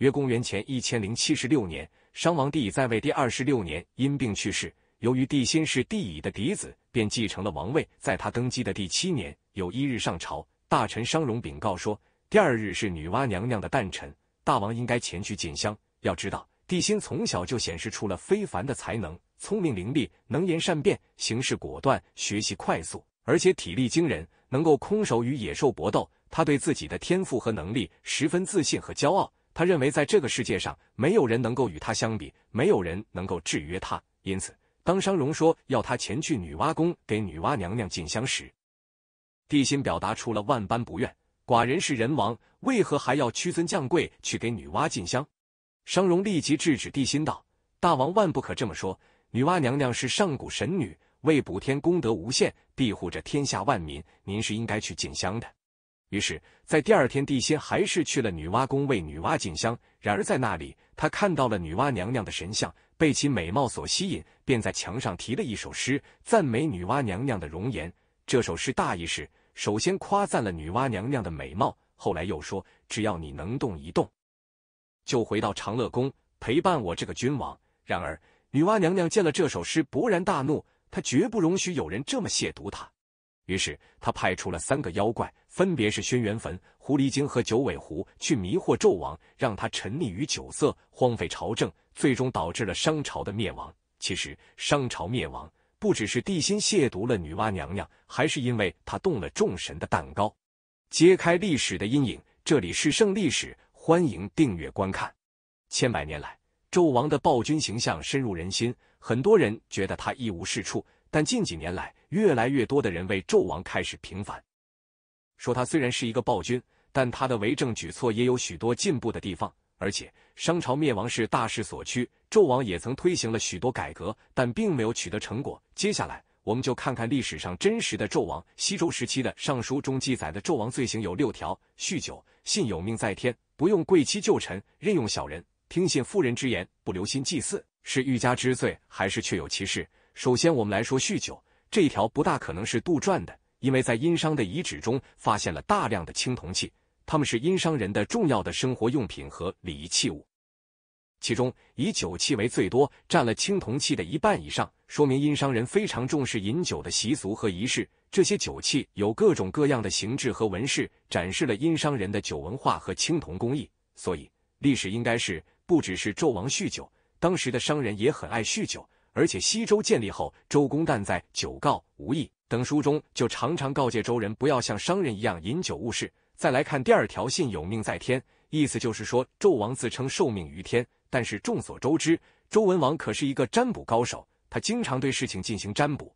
约公元前一千零七十六年，商王帝乙在位第二十六年，因病去世。由于帝辛是帝乙的嫡子，便继承了王位。在他登基的第七年，有一日上朝，大臣商容禀告说：“第二日是女娲娘娘的诞辰，大王应该前去进香。”要知道，帝辛从小就显示出了非凡的才能，聪明伶俐，能言善辩，行事果断，学习快速，而且体力惊人，能够空手与野兽搏斗。他对自己的天赋和能力十分自信和骄傲。他认为在这个世界上没有人能够与他相比，没有人能够制约他。因此，当商容说要他前去女娲宫给女娲娘娘进香时，帝辛表达出了万般不愿。寡人是人王，为何还要屈尊降贵去给女娲进香？商容立即制止帝辛道：“大王万不可这么说，女娲娘娘是上古神女，为补天功德无限，庇护着天下万民，您是应该去进香的。”于是，在第二天，地心还是去了女娲宫为女娲进香。然而，在那里，他看到了女娲娘娘的神像，被其美貌所吸引，便在墙上题了一首诗，赞美女娲娘娘的容颜。这首诗大意是：首先夸赞了女娲娘娘的美貌，后来又说，只要你能动一动，就回到长乐宫陪伴我这个君王。然而，女娲娘娘见了这首诗，勃然大怒，她绝不容许有人这么亵渎她。于是，他派出了三个妖怪，分别是轩辕坟、狐狸精和九尾狐，去迷惑纣王，让他沉溺于酒色，荒废朝政，最终导致了商朝的灭亡。其实，商朝灭亡不只是帝辛亵渎了女娲娘娘，还是因为他动了众神的蛋糕。揭开历史的阴影，这里是圣历史，欢迎订阅观看。千百年来，纣王的暴君形象深入人心，很多人觉得他一无是处。但近几年来，越来越多的人为纣王开始平反，说他虽然是一个暴君，但他的为政举措也有许多进步的地方。而且商朝灭亡是大势所趋，纣王也曾推行了许多改革，但并没有取得成果。接下来，我们就看看历史上真实的纣王。西周时期的《尚书》中记载的纣王罪行有六条：酗酒、信有命在天、不用贵戚旧臣、任用小人、听信妇人之言、不留心祭祀。是欲加之罪，还是确有其事？首先，我们来说酗酒这一条不大可能是杜撰的，因为在殷商的遗址中发现了大量的青铜器，它们是殷商人的重要的生活用品和礼仪器物，其中以酒器为最多，占了青铜器的一半以上，说明殷商人非常重视饮酒的习俗和仪式。这些酒器有各种各样的形制和纹饰，展示了殷商人的酒文化和青铜工艺。所以，历史应该是不只是纣王酗酒，当时的商人也很爱酗酒。而且西周建立后，周公旦在《酒告无益》等书中就常常告诫周人不要像商人一样饮酒误事。再来看第二条信，有命在天，意思就是说纣王自称受命于天，但是众所周知，周文王可是一个占卜高手，他经常对事情进行占卜，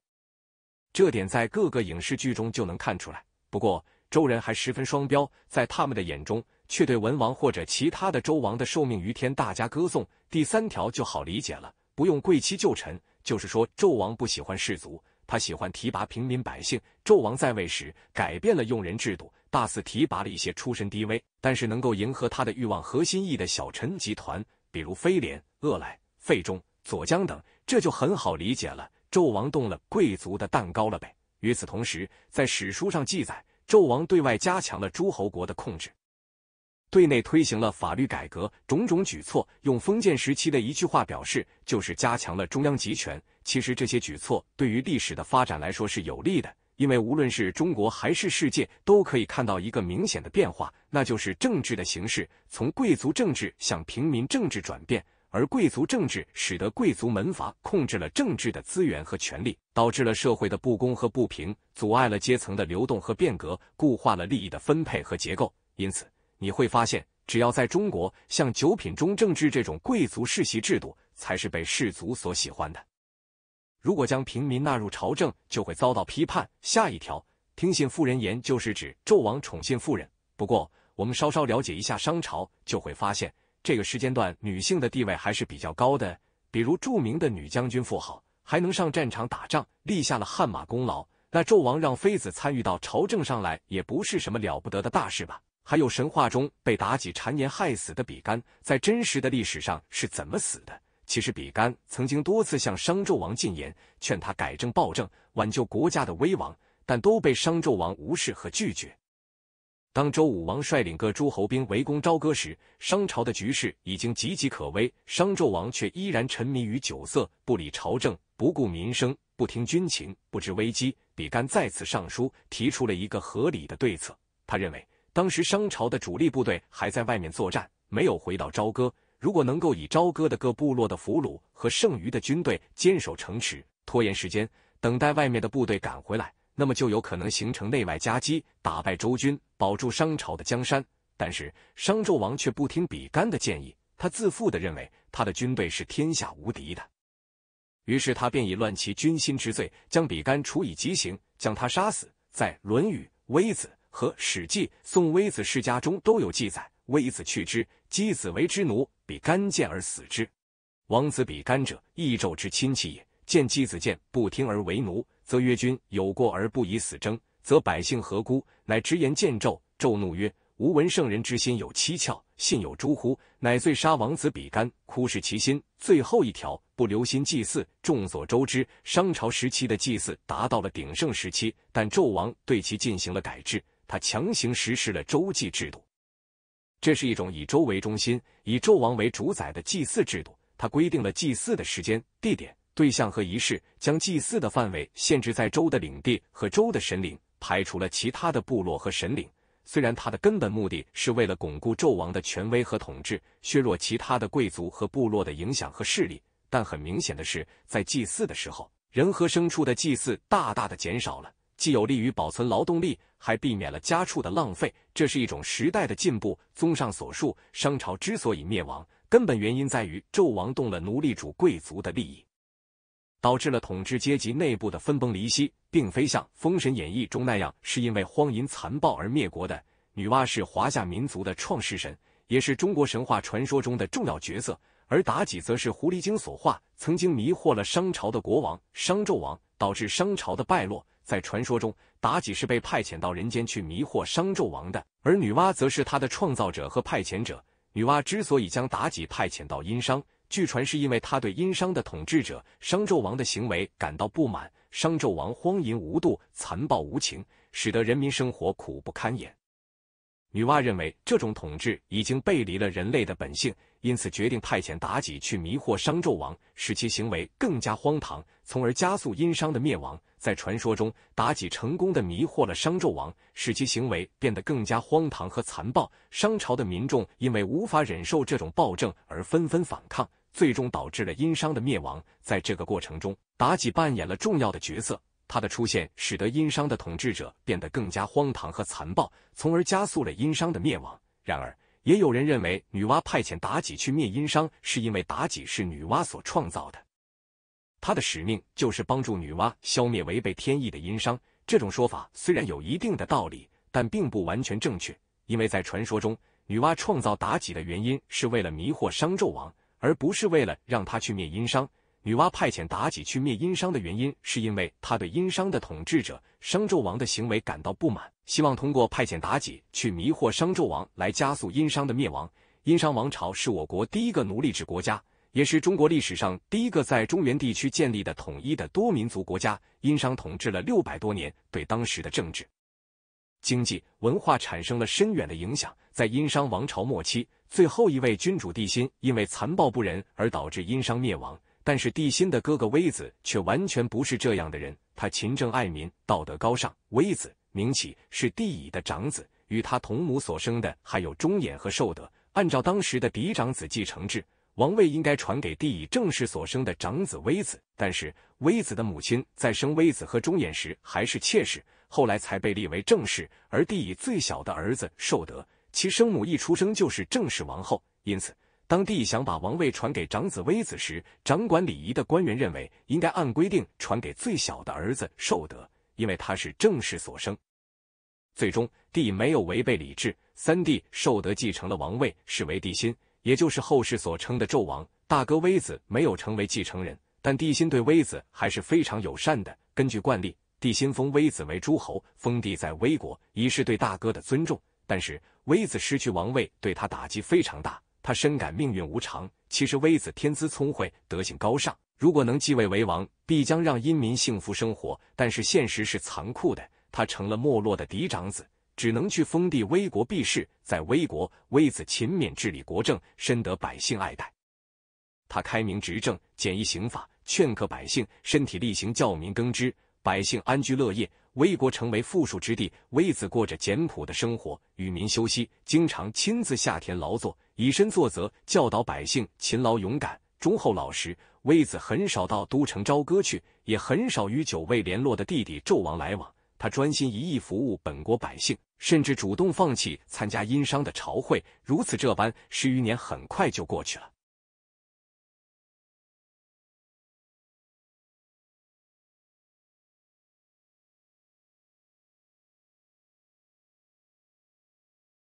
这点在各个影视剧中就能看出来。不过周人还十分双标，在他们的眼中却对文王或者其他的周王的受命于天大加歌颂。第三条就好理解了。不用贵戚旧臣，就是说，纣王不喜欢士族，他喜欢提拔平民百姓。纣王在位时，改变了用人制度，大肆提拔了一些出身低微，但是能够迎合他的欲望核心意的小臣集团，比如飞廉、恶来、费仲、左江等，这就很好理解了。纣王动了贵族的蛋糕了呗。与此同时，在史书上记载，纣王对外加强了诸侯国的控制。对内推行了法律改革，种种举措，用封建时期的一句话表示，就是加强了中央集权。其实这些举措对于历史的发展来说是有利的，因为无论是中国还是世界，都可以看到一个明显的变化，那就是政治的形式从贵族政治向平民政治转变。而贵族政治使得贵族门阀控制了政治的资源和权力，导致了社会的不公和不平，阻碍了阶层的流动和变革，固化了利益的分配和结构。因此。你会发现，只要在中国，像九品中正制这种贵族世袭制度，才是被士族所喜欢的。如果将平民纳入朝政，就会遭到批判。下一条，听信妇人言，就是指纣王宠信妇人。不过，我们稍稍了解一下商朝，就会发现这个时间段女性的地位还是比较高的。比如著名的女将军妇好，还能上战场打仗，立下了汗马功劳。那纣王让妃子参与到朝政上来，也不是什么了不得的大事吧？还有神话中被妲己谗言害死的比干，在真实的历史上是怎么死的？其实比干曾经多次向商纣王进言，劝他改正暴政，挽救国家的危亡，但都被商纣王无视和拒绝。当周武王率领各诸侯兵围攻朝歌时，商朝的局势已经岌岌可危，商纣王却依然沉迷于酒色，不理朝政，不顾民生，不听军情，不知危机。比干再次上书，提出了一个合理的对策，他认为。当时商朝的主力部队还在外面作战，没有回到朝歌。如果能够以朝歌的各部落的俘虏和剩余的军队坚守城池，拖延时间，等待外面的部队赶回来，那么就有可能形成内外夹击，打败周军，保住商朝的江山。但是商纣王却不听比干的建议，他自负的认为他的军队是天下无敌的，于是他便以乱其军心之罪，将比干处以极刑，将他杀死。在《论语·微子》。和《史记》《宋微子世家》中都有记载，微子去之，箕子为之奴，比干见而死之。王子比干者，义纣之亲戚也，见箕子谏，不听而为奴，则曰君有过而不以死争，则百姓何辜？乃直言见纣，纣怒曰：吾闻圣人之心有七窍，信有诸乎？乃遂杀王子比干，哭视其心。最后一条，不留心祭祀。众所周知，商朝时期的祭祀达到了鼎盛时期，但纣王对其进行了改制。他强行实施了周祭制度，这是一种以周为中心、以纣王为主宰的祭祀制度。它规定了祭祀的时间、地点、对象和仪式，将祭祀的范围限制在周的领地和周的神灵，排除了其他的部落和神灵。虽然它的根本目的是为了巩固纣王的权威和统治，削弱其他的贵族和部落的影响和势力，但很明显的是，在祭祀的时候，人和牲畜的祭祀大大的减少了。既有利于保存劳动力，还避免了家畜的浪费，这是一种时代的进步。综上所述，商朝之所以灭亡，根本原因在于纣王动了奴隶主贵族的利益，导致了统治阶级内部的分崩离析，并非像《封神演义》中那样是因为荒淫残暴而灭国的。女娲是华夏民族的创世神，也是中国神话传说中的重要角色，而妲己则是狐狸精所化，曾经迷惑了商朝的国王商纣王，导致商朝的败落。在传说中，妲己是被派遣到人间去迷惑商纣王的，而女娲则是他的创造者和派遣者。女娲之所以将妲己派遣到殷商，据传是因为她对殷商的统治者商纣王的行为感到不满。商纣王荒淫无度、残暴无情，使得人民生活苦不堪言。女娲认为这种统治已经背离了人类的本性，因此决定派遣妲己去迷惑商纣王，使其行为更加荒唐，从而加速殷商的灭亡。在传说中，妲己成功的迷惑了商纣王，使其行为变得更加荒唐和残暴。商朝的民众因为无法忍受这种暴政而纷纷反抗，最终导致了殷商的灭亡。在这个过程中，妲己扮演了重要的角色。她的出现使得殷商的统治者变得更加荒唐和残暴，从而加速了殷商的灭亡。然而，也有人认为女娲派遣妲己去灭殷商，是因为妲己是女娲所创造的。他的使命就是帮助女娲消灭违背天意的殷商。这种说法虽然有一定的道理，但并不完全正确。因为在传说中，女娲创造妲己的原因是为了迷惑商纣王，而不是为了让他去灭殷商。女娲派遣妲己去灭殷商的原因，是因为她对殷商的统治者商纣王的行为感到不满，希望通过派遣妲己去迷惑商纣王来加速殷商的灭亡。殷商王朝是我国第一个奴隶制国家。也是中国历史上第一个在中原地区建立的统一的多民族国家。殷商统治了六百多年，对当时的政治、经济、文化产生了深远的影响。在殷商王朝末期，最后一位君主帝辛因为残暴不仁而导致殷商灭亡。但是，帝辛的哥哥微子却完全不是这样的人，他勤政爱民，道德高尚。微子、名启是帝乙的长子，与他同母所生的还有中衍和寿德。按照当时的嫡长子继承制。王位应该传给帝以正室所生的长子微子，但是微子的母亲在生微子和中衍时还是妾室，后来才被立为正室。而帝以最小的儿子寿德，其生母一出生就是正室王后，因此，当帝想把王位传给长子微子时，掌管礼仪的官员认为应该按规定传给最小的儿子寿德，因为他是正室所生。最终，帝没有违背礼制，三弟寿德继承了王位，是为帝辛。也就是后世所称的纣王，大哥微子没有成为继承人，但帝辛对微子还是非常友善的。根据惯例，帝辛封微子为诸侯，封地在微国，以示对大哥的尊重。但是微子失去王位，对他打击非常大，他深感命运无常。其实微子天资聪慧，德行高尚，如果能继位为王，必将让殷民幸福生活。但是现实是残酷的，他成了没落的嫡长子。只能去封地魏国避世，在魏国，微子勤勉治理国政，深得百姓爱戴。他开明执政，简易刑法，劝课百姓，身体力行教民耕织，百姓安居乐业，魏国成为富庶之地。微子过着简朴的生活，与民休息，经常亲自下田劳作，以身作则，教导百姓勤劳勇敢、忠厚老实。微子很少到都城朝歌去，也很少与久未联络的弟弟纣王来往。他专心一意服务本国百姓，甚至主动放弃参加殷商的朝会。如此这般，十余年很快就过去了。